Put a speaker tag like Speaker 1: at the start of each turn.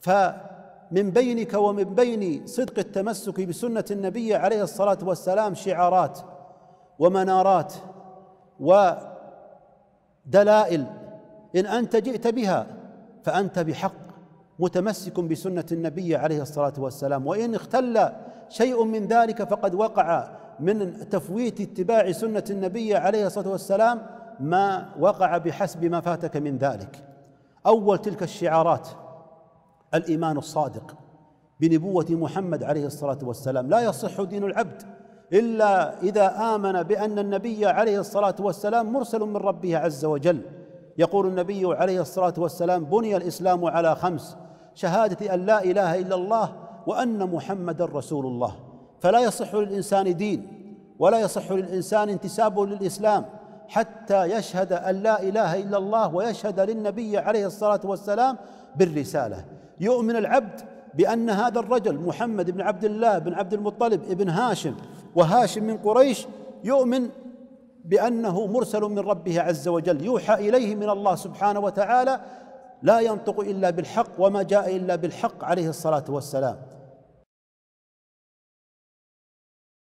Speaker 1: فمن
Speaker 2: بينك ومن بين صدق التمسك بسنه النبي عليه الصلاه والسلام شعارات ومنارات ودلائل ان انت جئت بها فانت بحق متمسك بسنه النبي عليه الصلاه والسلام وان اختل شيء من ذلك فقد وقع من تفويت اتباع سنه النبي عليه الصلاه والسلام ما وقع بحسب ما فاتك من ذلك اول تلك الشعارات الايمان الصادق بنبوه محمد عليه الصلاه والسلام لا يصح دين العبد الا اذا امن بان النبي عليه الصلاه والسلام مرسل من ربه عز وجل يقول النبي عليه الصلاه والسلام بني الاسلام على خمس شهاده ان لا اله الا الله وان محمدا رسول الله فلا يصح للانسان دين ولا يصح للانسان انتسابه للاسلام حتى يشهد ان لا اله الا الله ويشهد للنبي عليه الصلاه والسلام بالرساله يؤمن العبد بأن هذا الرجل محمد بن عبد الله بن عبد المطلب ابن هاشم وهاشم من قريش يؤمن بأنه مرسل من ربه عز وجل يوحى إليه من الله سبحانه وتعالى لا ينطق إلا بالحق وما جاء إلا بالحق عليه الصلاة
Speaker 1: والسلام